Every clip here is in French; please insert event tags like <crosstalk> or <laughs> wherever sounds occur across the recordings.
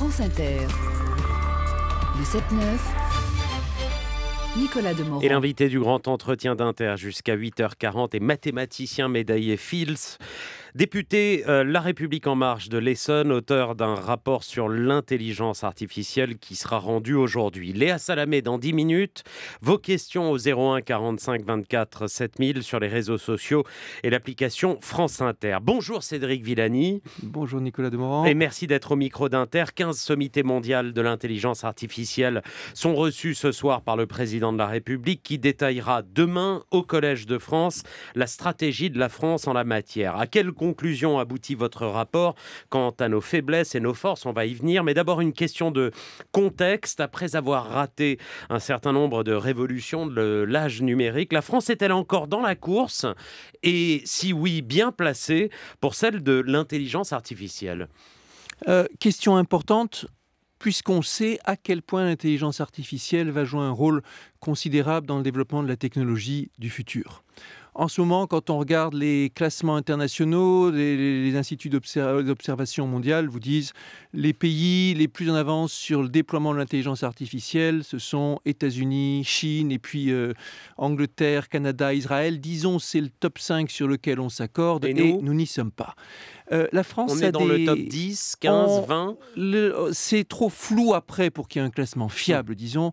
France Inter. Le 7-9. Nicolas Demande. Et l'invité du grand entretien d'Inter jusqu'à 8h40 est mathématicien médaillé Fields. Député euh, La République en marche de l'Essonne, auteur d'un rapport sur l'intelligence artificielle qui sera rendu aujourd'hui. Léa Salamé dans 10 minutes. Vos questions au 01 45 24 7000 sur les réseaux sociaux et l'application France Inter. Bonjour Cédric Villani. Bonjour Nicolas Demorand. Et merci d'être au micro d'Inter. 15 sommités mondiales de l'intelligence artificielle sont reçus ce soir par le président de la République qui détaillera demain au Collège de France la stratégie de la France en la matière. À quel Conclusion aboutit votre rapport quant à nos faiblesses et nos forces On va y venir. Mais d'abord, une question de contexte. Après avoir raté un certain nombre de révolutions de l'âge numérique, la France est-elle encore dans la course Et si oui, bien placée pour celle de l'intelligence artificielle euh, question importante puisqu'on sait à quel point l'intelligence artificielle va jouer un rôle considérable dans le développement de la technologie du futur en ce moment, quand on regarde les classements internationaux, les, instituts d'observation mondiale vous disent les pays les plus en avance sur le déploiement de l'intelligence artificielle, ce sont États-Unis, Chine et puis euh, Angleterre, Canada, Israël. Disons, c'est le top 5 sur lequel on s'accorde et, nous n'y sommes pas. Euh, la France on est dans le top 10, 15, 20 C'est trop flou après pour qu'il y ait un classement fiable, disons.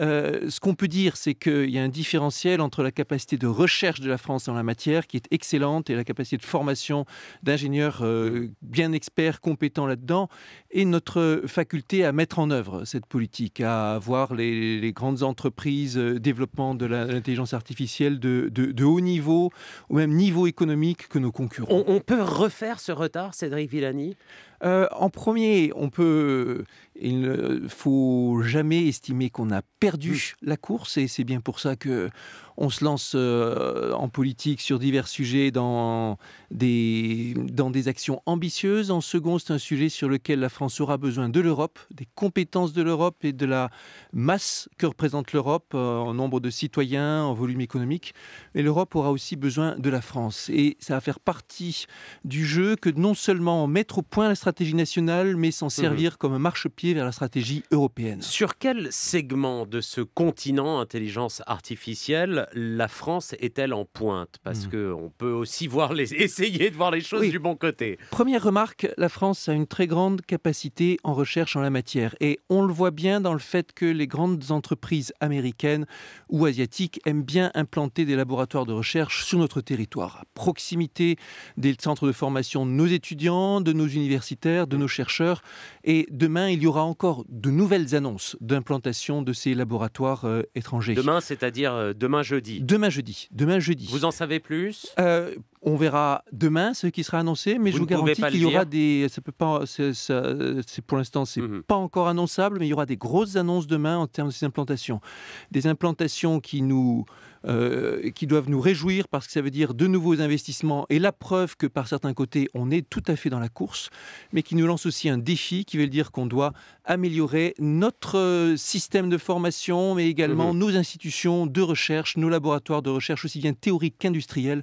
Euh, ce qu'on peut dire, c'est qu'il y a un différentiel entre la capacité de recherche de la France en la matière qui est excellente et la capacité de formation d'ingénieurs euh, bien experts, compétents là-dedans, et notre faculté à mettre en œuvre cette politique, à avoir les, grandes entreprises, euh, développement de l'intelligence artificielle de, haut niveau, au même niveau économique que nos concurrents. on peut refaire ce retard, Cédric Villani euh, en premier, on peut, il ne faut jamais estimer qu'on a perdu mm. la course, et c'est bien pour ça que on se lance euh, en politique sur divers sujets dans des, dans des actions ambitieuses. En second, c'est un sujet sur lequel la France aura besoin de l'Europe, des compétences de l'Europe et de la masse que représente l'Europe euh, en nombre de citoyens, en volume économique. Mais l'Europe aura aussi besoin de la France, et ça va faire partie du jeu que non seulement mettre au point la stratégie stratégie nationale, mais s'en mhm. servir comme un marchepied vers la stratégie européenne. Sur quel segment de ce continent intelligence artificielle la France est-elle en pointe Parce mhm. que qu'on peut aussi <laughs> voir les, essayer de voir les choses du bon côté. Première remarque, la France a une très grande capacité en recherche en la matière. Et on le voit bien dans le fait que les grandes entreprises américaines ou asiatiques aiment bien implanter des laboratoires de recherche sur notre territoire, à proximité des centres de formation de nos étudiants, de nos universités de nos chercheurs. Et demain, il y aura encore de nouvelles annonces d'implantation de ces laboratoires euh, étrangers. Demain, c'est-à-dire euh, demain jeudi Demain jeudi. Demain jeudi. Vous en savez plus euh, on verra demain ce qui sera annoncé, mais je vous garantis qu'il y aura des. Ça peut pas. C'est pour l'instant, c'est mhm. pas encore annonçable, mais il y aura des grosses annonces demain en termes implantations, Des implantations qui nous, euh, qui doivent nous réjouir parce que ça veut dire de nouveaux investissements et la preuve que par certains côtés on est tout à fait dans la course, mais qui nous lance aussi un défi qui veut dire qu'on doit améliorer notre euh, système de formation, mais également mhm. nos institutions de recherche, nos laboratoires de recherche, aussi bien théoriques qu'industriels,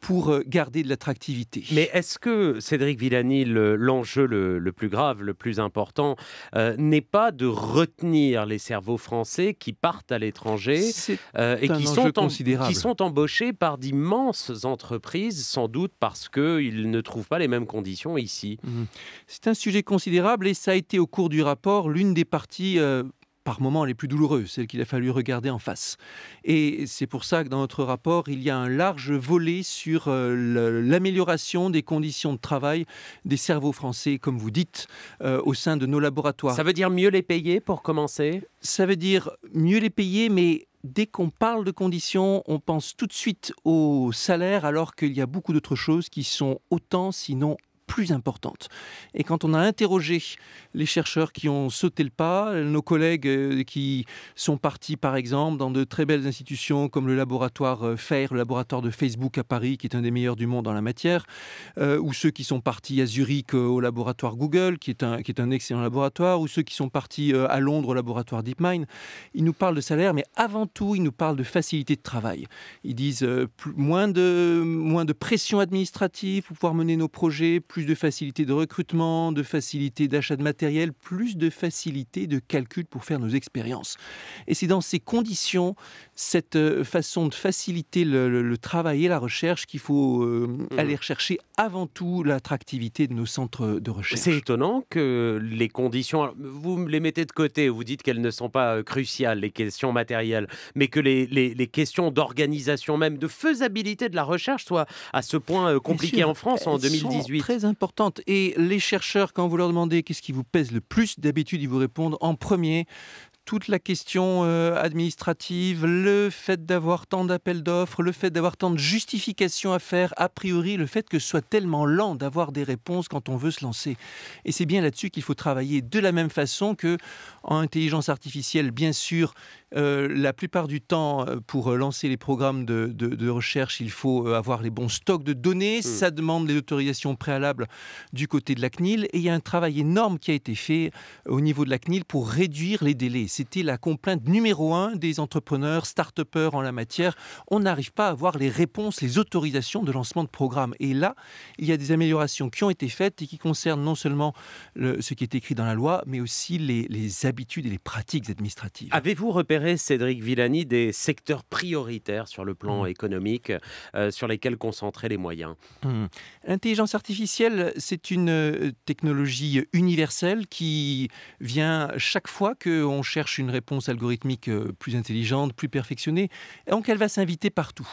pour euh, garder de l'attractivité. Mais est-ce que, Cédric Villani, l'enjeu le, plus grave, le plus important, euh, n'est pas de retenir les cerveaux français qui partent à l'étranger et qui sont, qui sont embauchés par d'immenses entreprises, sans doute parce qu'ils ne trouvent pas les mêmes conditions ici mmh. C'est un sujet considérable et ça a été au cours du rapport l'une des parties euh, par moments les plus douloureuses, celle qu'il a fallu regarder en face. Et c'est pour ça que dans notre rapport, il y a un large volet sur euh, l'amélioration des conditions de travail des cerveaux français, comme vous dites, euh, au sein de nos laboratoires. Ça veut dire mieux les payer pour commencer Ça veut dire mieux les payer, mais dès qu'on parle de conditions, on pense tout de suite au salaire, alors qu'il y a beaucoup d'autres choses qui sont autant, sinon plus importante. Et quand on a interrogé les chercheurs qui ont sauté le pas, nos collègues euh, qui sont partis par exemple dans de très belles institutions comme le laboratoire euh, FAIR, le laboratoire de Facebook à Paris, qui est un des meilleurs du monde en la matière, euh, ou ceux qui sont partis à Zurich au laboratoire Google, qui est un, qui est un excellent laboratoire, ou ceux qui sont partis à Londres au laboratoire DeepMind, ils nous parlent de salaire, mais avant tout, ils nous parlent de facilité de travail. Ils disent moins, de, moins de pression administrative pour pouvoir mener nos projets, plus de facilité de recrutement, de facilité d'achat de matériel, plus de facilité de calcul pour faire nos expériences. Et c'est dans ces conditions, cette euh, façon de faciliter le, travail et la recherche qu'il faut euh, aller mmh. rechercher avant tout l'attractivité de nos centres de recherche. C'est étonnant que les conditions, vous les mettez de côté, vous dites qu'elles ne sont pas euh, cruciales, les questions matérielles, mais que les, questions d'organisation même, de faisabilité de la recherche soient à ce point compliquées en France en 2018. Très importante. Et les chercheurs, quand vous leur demandez qu'est-ce qui vous pèse le plus, d'habitude, ils vous répondent en premier toute la question euh, administrative, le fait d'avoir tant d'appels d'offres, le fait d'avoir tant de justifications à faire, a priori le fait que ce soit tellement lent d'avoir des réponses quand on veut se lancer. Et c'est bien là-dessus qu'il faut travailler de la même façon que en intelligence artificielle, bien sûr, euh, la plupart du temps, euh, pour euh, lancer les programmes de, recherche, il faut avoir les bons stocks de données. Mm. Ça demande les autorisations préalables du côté de la CNIL. Et il y a un travail énorme qui a été fait au niveau de la CNIL pour réduire les délais. C'était la complainte numéro un des entrepreneurs, start-upers en la matière. On n'arrive pas à avoir les réponses, les autorisations de lancement de programmes. Et là, il y a des améliorations qui ont été faites et qui concernent non seulement ce qui est écrit dans la loi, mais aussi les, les habitudes et les pratiques administratives. Avez-vous repéré Cédric Villani, des secteurs prioritaires sur le plan mmh. économique euh, sur lesquels concentrer les moyens L'intelligence mmh. artificielle, c'est une euh, technologie universelle qui vient chaque fois qu'on cherche une réponse algorithmique euh, plus intelligente, plus perfectionnée. Donc elle va s'inviter partout.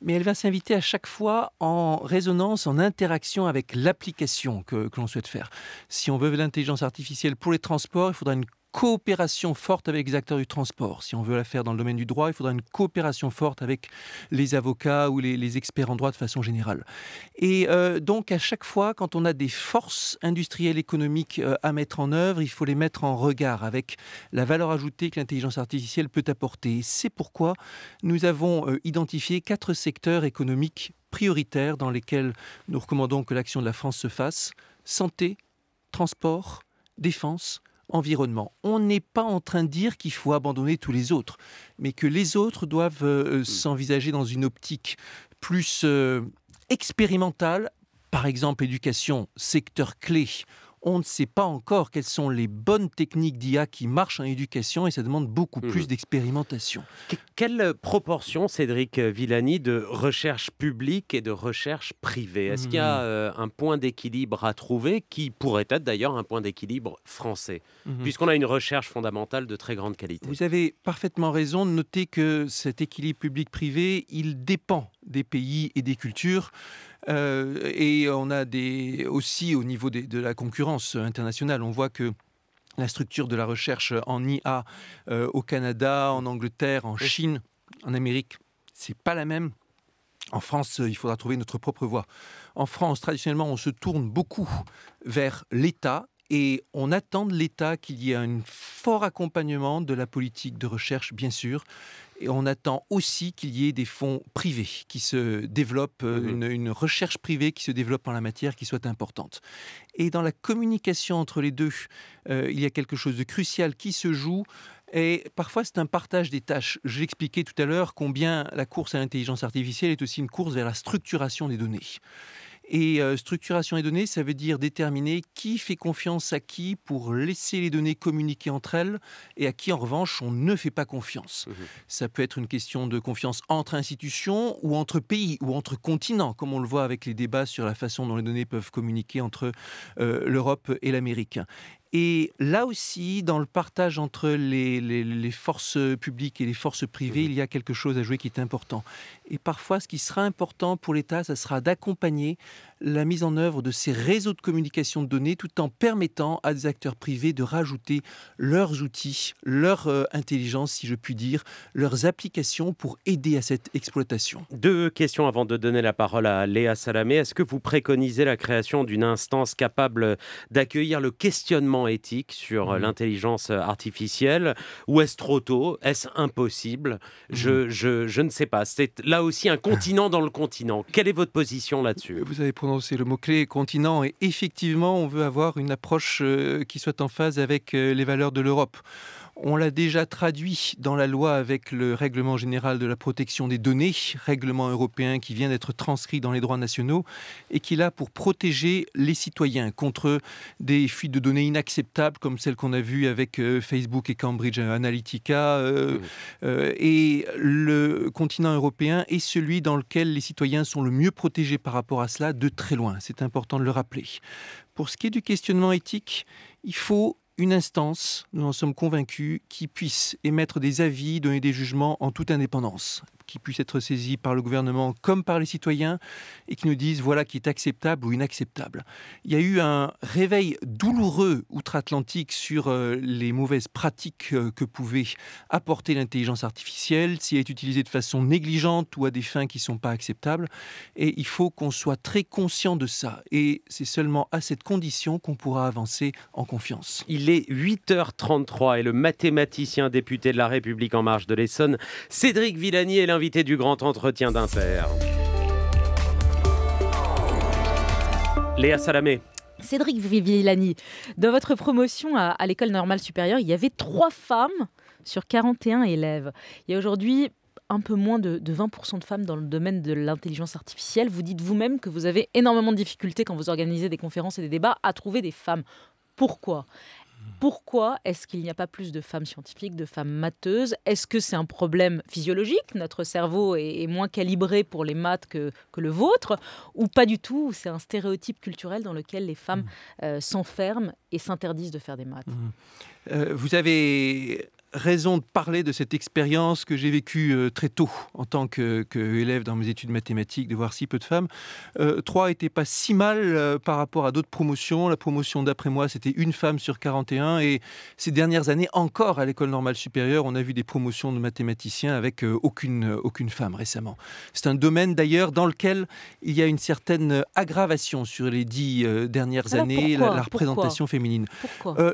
Mais elle va s'inviter à chaque fois en résonance, en interaction avec l'application que, que l'on souhaite faire. Si on veut l'intelligence artificielle pour les transports, il faudra une coopération forte avec les acteurs du transport. Si on veut la faire dans le domaine du droit, il faudra une coopération forte avec les avocats ou les, experts en droit de façon générale. Et euh, donc à chaque fois, quand on a des forces industrielles économiques euh, à mettre en œuvre, il faut les mettre en regard avec la valeur ajoutée que l'intelligence artificielle peut apporter. C'est pourquoi nous avons euh, identifié quatre secteurs économiques prioritaires dans lesquels nous recommandons que l'action de la France se fasse. Santé, transport, défense, environnement. On n'est pas en train de dire qu'il faut abandonner tous les autres, mais que les autres doivent euh, euh, mm. s'envisager dans une optique plus euh, expérimentale. Par exemple, éducation, secteur clé on ne sait pas encore quelles sont les bonnes techniques d'IA qui marchent en éducation et ça demande beaucoup plus mhm. d'expérimentation. quelle proportion, Cédric Villani, de recherche publique et de recherche privée Est-ce qu'il y a mhm. euh, un point d'équilibre à trouver qui pourrait être d'ailleurs un point d'équilibre français, mhm. puisqu'on a une recherche fondamentale de très grande qualité Vous avez parfaitement raison de noter que cet équilibre public-privé, il dépend des pays et des cultures. Euh, et on a des, aussi au niveau de la concurrence internationale, on voit que la structure de la recherche en IA euh, au Canada, en Angleterre, en Chine, en Amérique, c'est pas la même. En France, il faudra trouver notre propre voie. En France, traditionnellement, on se tourne beaucoup vers l'État et on attend de l'État qu'il y ait un fort accompagnement de la politique de recherche, bien sûr. Et on attend aussi qu'il y ait des fonds privés qui se développent, euh, mhm. une, recherche privée qui se développe en la matière qui soit importante. Et dans la communication entre les deux, euh, il y a quelque chose de crucial qui se joue. Et parfois, c'est un partage des tâches. J'expliquais tout à l'heure combien la course à l'intelligence artificielle est aussi une course vers la structuration des données. Et euh, structuration des données, ça veut dire déterminer qui fait confiance à qui pour laisser les données communiquer entre elles et à qui, en revanche, on ne fait pas confiance. Mmh ça peut être une question de confiance entre institutions ou entre pays ou entre continents, comme on le voit avec les débats sur la façon dont les données peuvent communiquer entre euh, l'Europe et l'Amérique. Et là aussi, dans le partage entre les, forces publiques et les forces privées, mhm. il y a quelque chose à jouer qui est important. Et parfois, ce qui sera important pour l'État, ce sera d'accompagner la mise en œuvre de ces réseaux de communication de données tout en permettant à des acteurs privés de rajouter leurs outils, leur euh, intelligence, si je puis dire, leurs applications pour aider à cette exploitation. Deux questions avant de donner la parole à Léa Salamé. Est-ce que vous préconisez la création d'une instance capable d'accueillir le questionnement éthique sur euh, mmh. l'intelligence artificielle Ou est-ce trop tôt Est-ce impossible mmh. je, je, ne sais pas. C'est là aussi un continent dans le continent. Quelle est votre position là-dessus Vous avez c'est le mot-clé continent. Et effectivement, on veut avoir une approche euh, qui soit en phase avec euh, les valeurs de l'Europe. On l'a déjà traduit dans la loi avec le règlement général de la protection des données, règlement européen qui vient d'être transcrit dans les droits nationaux et qui est là pour protéger les citoyens contre des fuites de données inacceptables comme celles qu'on a vues avec euh, Facebook et Cambridge Analytica. Euh, euh, et le continent européen est celui dans lequel les citoyens sont le mieux protégés par rapport à cela de très loin. C'est important de le rappeler. Pour ce qui est du questionnement éthique, il faut une instance, nous en sommes convaincus, qui puisse émettre des avis, donner des jugements en toute indépendance qui puisse être saisi par le gouvernement comme par les citoyens et qui nous disent voilà qui est acceptable ou inacceptable. Il y a eu un réveil douloureux outre-Atlantique sur euh, les mauvaises pratiques euh, que pouvait apporter l'intelligence artificielle si elle est utilisée de façon négligente ou à des fins qui ne sont pas acceptables. Et il faut qu'on soit très conscient de ça. Et c'est seulement à cette condition qu'on pourra avancer en confiance. Il est 8h33 et le mathématicien député de la République en marche de l'Essonne, Cédric Villani est l'invité du grand entretien d'Inter. Léa Salamé. Cédric Villani, dans votre promotion à, l'école normale supérieure, il y avait trois femmes sur 41 élèves. Il y a aujourd'hui un peu moins de, de 20% de femmes dans le domaine de l'intelligence artificielle. Vous dites vous-même que vous avez énormément de difficultés quand vous organisez des conférences et des débats à trouver des femmes. Pourquoi pourquoi est-ce qu'il n'y a pas plus de femmes scientifiques, de femmes matheuses Est-ce que c'est un problème physiologique Notre cerveau est, moins calibré pour les maths que, le vôtre Ou pas du tout C'est un stéréotype culturel dans lequel les femmes mm. euh, s'enferment et s'interdisent de faire des maths. Mm. Euh, vous avez raison de parler de cette expérience que j'ai vécue euh, très tôt en tant qu'élève que dans mes études mathématiques, de voir si peu de femmes. Euh, trois n'étaient pas si mal euh, par rapport à d'autres promotions. La promotion d'après moi, c'était une femme sur 41. Et ces dernières années, encore à l'école normale supérieure, on a vu des promotions de mathématiciens avec aucune, aucune femme récemment. C'est un domaine d'ailleurs dans lequel il y a une certaine aggravation sur les dix dernières années, la, représentation féminine.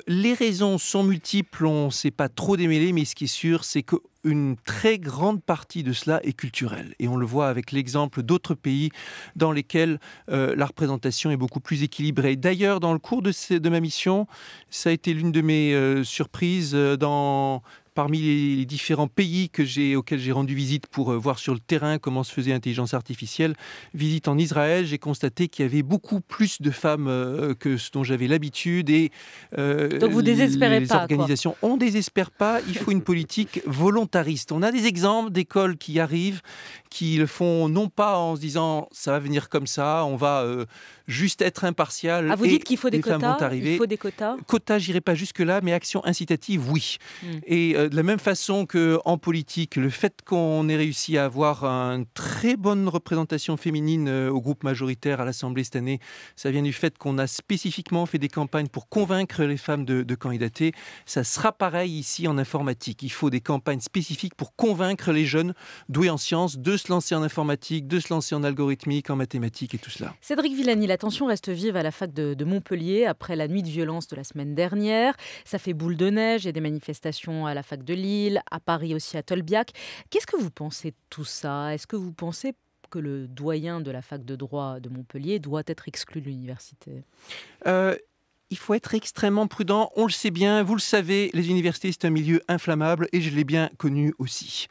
les raisons sont multiples, on ne sait pas trop des mais ce qui est sûr, c'est qu'une très grande partie de cela est culturelle. Et on le voit avec l'exemple d'autres pays dans lesquels euh, la représentation est beaucoup plus équilibrée. D'ailleurs, dans le cours de, ma mission, ça a été l'une de mes euh, surprises euh, dans parmi les différents pays que j'ai, auxquels j'ai rendu visite pour euh, voir sur le terrain comment se faisait l'intelligence artificielle, visite en Israël, j'ai constaté qu'il y avait beaucoup plus de femmes euh, que ce dont j'avais l'habitude. Et, euh, Donc vous désespérez pas. organisations, on ne désespère pas, il faut une politique volontariste. On a des exemples d'écoles qui arrivent, qui le font non pas en se disant ça va venir comme ça, on va juste être impartial. Ah, vous dites qu'il faut des quotas, il faut des quotas. Quotas, j'irai pas jusque là, mais action incitative, oui. Hmm. Et de la même façon qu'en politique, le fait qu'on ait réussi à avoir une très bonne représentation féminine euh, au groupe majoritaire à l'Assemblée cette année, ça vient du fait qu'on a spécifiquement fait des campagnes pour convaincre les femmes de, candidater. Ça sera pareil ici en informatique. Il faut des campagnes spécifiques pour convaincre les jeunes doués en sciences de se lancer en informatique, de se lancer en algorithmique, en mathématiques et tout cela. Cédric Villani, L'attention reste vive à la fac de, de Montpellier après la nuit de violence de la semaine dernière. Ça fait boule de neige et des manifestations à la fac de Lille, à Paris aussi à Tolbiac. Qu'est-ce que vous pensez de tout ça Est-ce que vous pensez que le doyen de la fac de droit de Montpellier doit être exclu de l'université euh, Il faut être extrêmement prudent, on le sait bien, vous le savez, les universités c'est un milieu inflammable et je l'ai bien connu aussi.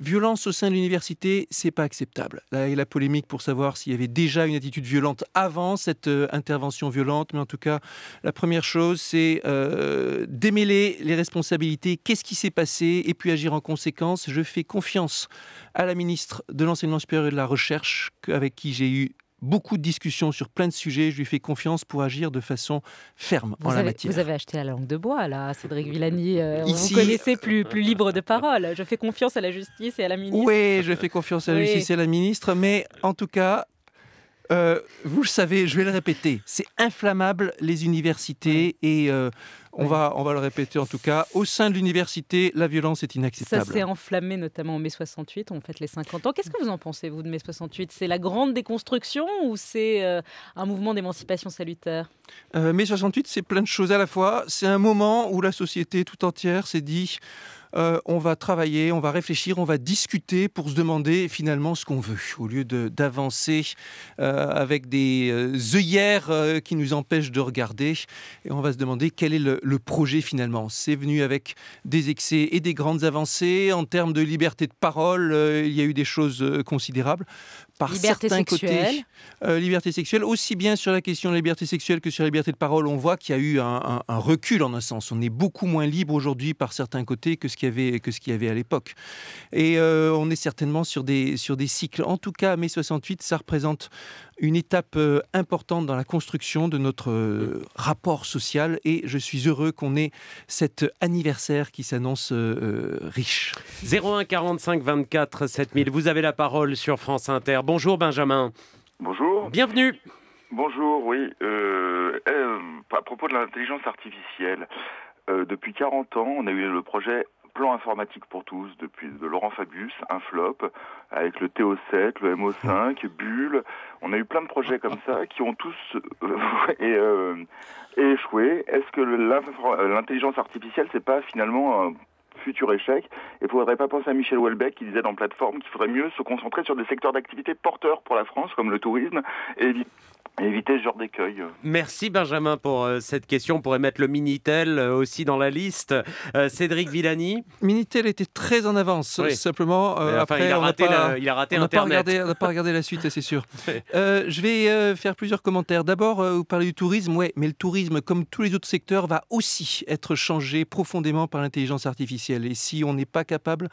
Violence au sein de l'université, c'est pas acceptable. Là, il y a la polémique pour savoir s'il y avait déjà une attitude violente avant cette euh, intervention violente, mais en tout cas, la première chose, c'est euh, démêler les responsabilités, qu'est-ce qui s'est passé, et puis agir en conséquence. Je fais confiance à la ministre de l'Enseignement supérieur et de la Recherche, avec qui j'ai eu beaucoup de discussions sur plein de sujets. Je lui fais confiance pour agir de façon ferme vous en avez, la matière. Vous avez acheté la langue de bois, là, Cédric Villani. Euh, Ici, vous connaissez plus, plus libre de parole. Je fais confiance à la justice et à la ministre. Oui, je fais confiance à la justice et à la ministre, mais en tout cas, euh, vous le savez, je vais le répéter, c'est inflammable les universités et euh, on, va, on va le répéter en tout cas. Au sein de l'université, la violence est inacceptable. Ça s'est enflammé notamment en mai 68, on fête les 50 ans. Qu'est-ce que vous en pensez, vous, de mai 68 C'est la grande déconstruction ou c'est euh, un mouvement d'émancipation salutaire euh, Mai 68, c'est plein de choses à la fois. C'est un moment où la société tout entière s'est dit... Euh, on va travailler, on va réfléchir, on va discuter pour se demander finalement ce qu'on veut, au lieu d'avancer avec des œillères qui nous empêchent de regarder. Et on va se demander quel est le, le projet finalement. C'est venu avec des excès et des grandes avancées. En termes de liberté de parole, euh, il y a eu des choses euh, considérables par certains côtés. Euh, liberté sexuelle, aussi bien sur la question de la liberté sexuelle que sur la liberté de parole, on voit qu'il y a eu un, recul en un sens. On est beaucoup moins libre aujourd'hui par certains côtés que ce qu'il y avait, que ce qu'il y avait à l'époque. Et euh, on est certainement sur des, sur des cycles. En tout cas, mai 68, ça représente une étape euh, importante dans la construction de notre rapport social et je suis heureux qu'on ait cet anniversaire qui s'annonce riche. 01 45 24 7000, vous avez la parole sur France Inter. Bonjour Benjamin. Bonjour. Bienvenue. Bonjour, oui. Euh, eh, à propos de l'intelligence artificielle, euh, depuis 40 ans, on a eu le projet Plan informatique pour tous depuis de Laurent Fabius, un flop, avec le TO7, le MO5, Bulle. On a eu plein de projets comme ça qui ont tous euh, <laughs> échoué. Est-ce que l'intelligence artificielle, c'est pas finalement futur échec. Et il ne faudrait pas penser à Michel Houellebecq qui disait dans Plateforme qu'il faudrait mieux se concentrer sur des secteurs d'activité porteurs pour la France, comme le tourisme, et éviter ce genre d'écueil. Merci Benjamin pour euh, cette question. On pourrait mettre le Minitel euh, aussi dans la liste. Euh, Cédric Villani Minitel était très en avance, simplement. après, il, a raté la, il Internet. on n'a pas regardé la suite, c'est sûr. <laughs> je vais faire plusieurs commentaires. D'abord, vous parlez du tourisme, Oui, mais le tourisme, comme tous les autres secteurs, va aussi être changé profondément par l'intelligence artificielle. Et si on n'est pas capable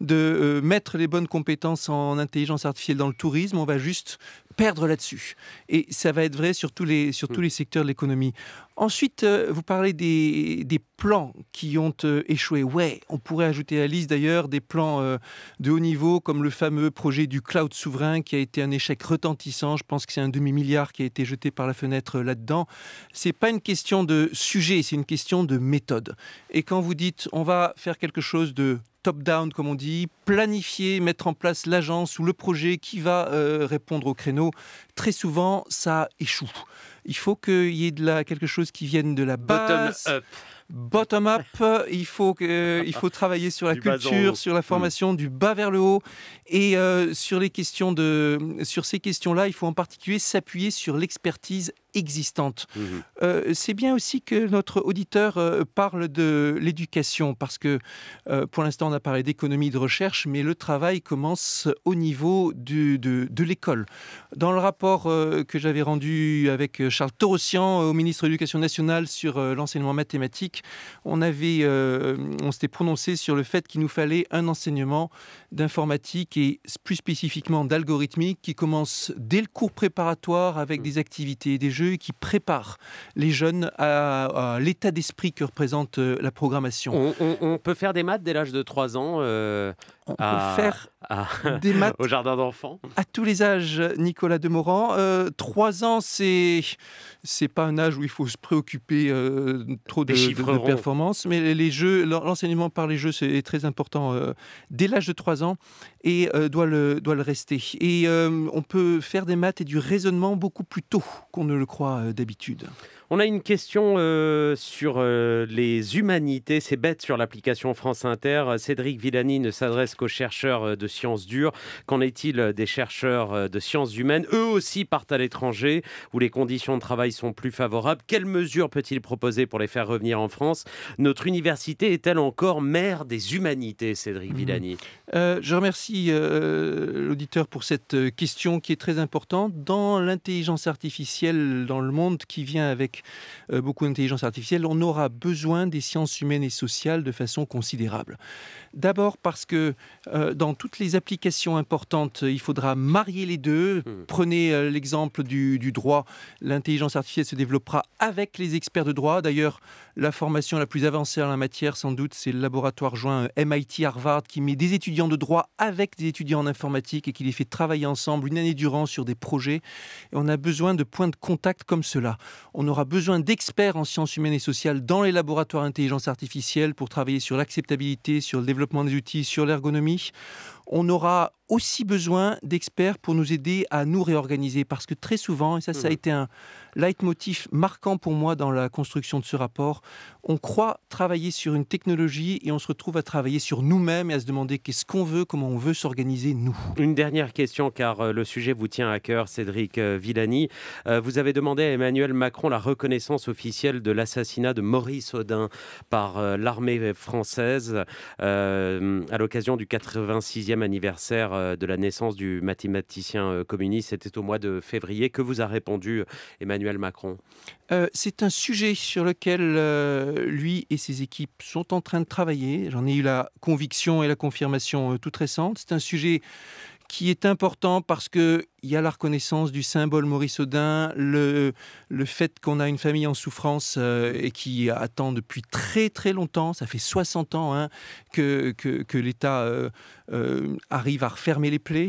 de mettre les bonnes compétences en intelligence artificielle dans le tourisme, on va juste perdre là-dessus. Et ça va être vrai sur tous les, sur hmm. tous les secteurs de l'économie. Ensuite, euh, vous parlez des, plans qui ont euh, échoué. Ouais, on pourrait ajouter à la liste d'ailleurs des plans euh, de haut niveau, comme le fameux projet du cloud souverain qui a été un échec retentissant. Je pense que c'est un demi-milliard qui a été jeté par la fenêtre là-dedans. Ce n'est pas une question de sujet, c'est une question de méthode. Et quand vous dites on va faire quelque chose de top-down, comme on dit, planifier, mettre en place l'agence ou le projet qui va répondre au créneau, très souvent ça échoue il faut qu'il y ait de la, quelque chose qui vienne de la Bottom up. Bottom up, euh, il faut, euh, faut travailler sur la culture, sur la formation mm. du bas vers le haut. Et euh, sur, les questions de, sur ces questions-là, il faut en particulier s'appuyer sur l'expertise existantes. Mmh euh, c'est bien aussi que notre auditeur euh, parle de l'éducation, parce que euh, pour l'instant on a parlé d'économie de recherche, mais le travail commence au niveau de, l'école. Dans le rapport que j'avais rendu avec Charles Torossian au ministre de l'Éducation nationale sur l'enseignement mathématique, on, avait, on s'était prononcé sur le fait qu'il nous fallait un enseignement d'informatique et plus spécifiquement d'algorithmique qui commence dès le cours préparatoire avec mmh. des activités, des jeux qui prépare les jeunes à, l'état d'esprit que représente euh, la programmation. On, peut faire des maths dès l'âge de 3 ans euh, On peut faire des <laughs> maths au jardin d'enfants À tous les âges, Nicolas Demorand. 3 euh, ans, c'est c'est pas un âge où il faut se préoccuper trop de, de, de performance, mais les jeux, l'enseignement par les jeux, c'est très important dès l'âge de 3 ans et doit, le, doit le rester. Et on peut faire des maths et du raisonnement beaucoup plus tôt qu'on ne le crois, euh, d'habitude. On a une question euh, sur euh, les humanités. C'est bête sur l'application France Inter. Cédric Villani ne s'adresse qu'aux chercheurs euh, de sciences dures. Qu'en est-il des chercheurs de sciences humaines Eux aussi partent à l'étranger où les conditions de travail sont plus favorables. Quelles mesures peut-il proposer pour les faire revenir en France Notre université est-elle encore mère des humanités, Cédric mmh. Villani Je remercie l'auditeur pour cette question qui est très importante. Dans l'intelligence artificielle dans le monde qui vient avec euh, beaucoup d'intelligence artificielle, on aura besoin des sciences humaines et sociales de façon considérable. D'abord parce que euh, dans toutes les applications importantes, il faudra marier les deux. Hmm. Prenez euh, l'exemple du, droit. L'intelligence artificielle se développera avec les experts de droit. D'ailleurs, la formation la plus avancée en la matière, sans doute, c'est le laboratoire joint MIT Harvard qui met des étudiants de droit avec des étudiants en informatique et qui les fait travailler ensemble une année durant sur des projets. on a besoin de points de contact comme cela. On aura besoin d'experts en sciences humaines et sociales dans les laboratoires intelligence artificielle pour travailler sur l'acceptabilité, sur le développement des outils, sur l'ergonomie on aura aussi besoin d'experts pour nous aider à nous réorganiser. Parce que très souvent, et ça, ça a mhm. été un leitmotiv marquant pour moi dans la construction de ce rapport, on croit travailler sur une technologie et on se retrouve à travailler sur nous-mêmes et à se demander qu'est-ce qu'on veut, comment on veut s'organiser, nous. Une dernière question, car euh, le sujet vous tient à cœur, Cédric euh, Villani. Euh, vous avez demandé à Emmanuel Macron la reconnaissance officielle de l'assassinat de Maurice Audin par l'armée française à l'occasion du 86e anniversaire euh, de la naissance du mathématicien euh, communiste. C'était au mois de février. Que vous a répondu euh, Emmanuel Macron C'est un sujet sur lequel lui et ses équipes sont en train de travailler. J'en ai eu la conviction et la confirmation toute récente. C'est un sujet qui est important parce que il y a la reconnaissance du symbole Maurice Audin, le, le fait qu'on a une famille en souffrance euh, et qui attend depuis très très longtemps, ça fait 60 ans hein, que, que, l'État euh, euh, arrive à refermer les plaies.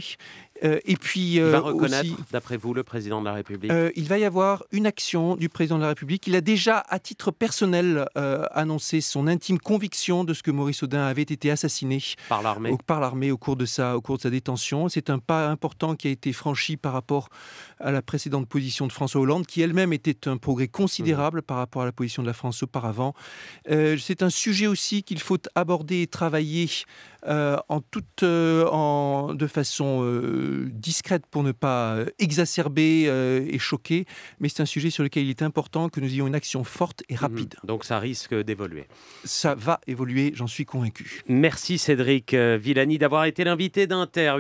et puis, il va reconnaître, d'après vous, le président de la République Il va y avoir une action du président de la République. Il a déjà, à titre personnel, annoncé son intime conviction de ce que Maurice Audin avait été assassiné par l'armée par l'armée au cours de sa, au cours de sa détention. C'est un pas important qui a été franchi par rapport à la précédente position de François Hollande, qui elle-même était un progrès considérable mhm. par rapport à la position de la France auparavant. Euh, c'est un sujet aussi qu'il faut aborder et travailler euh, en toute, euh, en, de façon discrète pour ne pas exacerber et choquer, mais c'est un sujet sur lequel il est important que nous ayons une action forte et mhm. rapide. Donc ça risque d'évoluer. Ça va évoluer, j'en suis convaincu. Merci Cédric Villani d'avoir été l'invité d'Inter.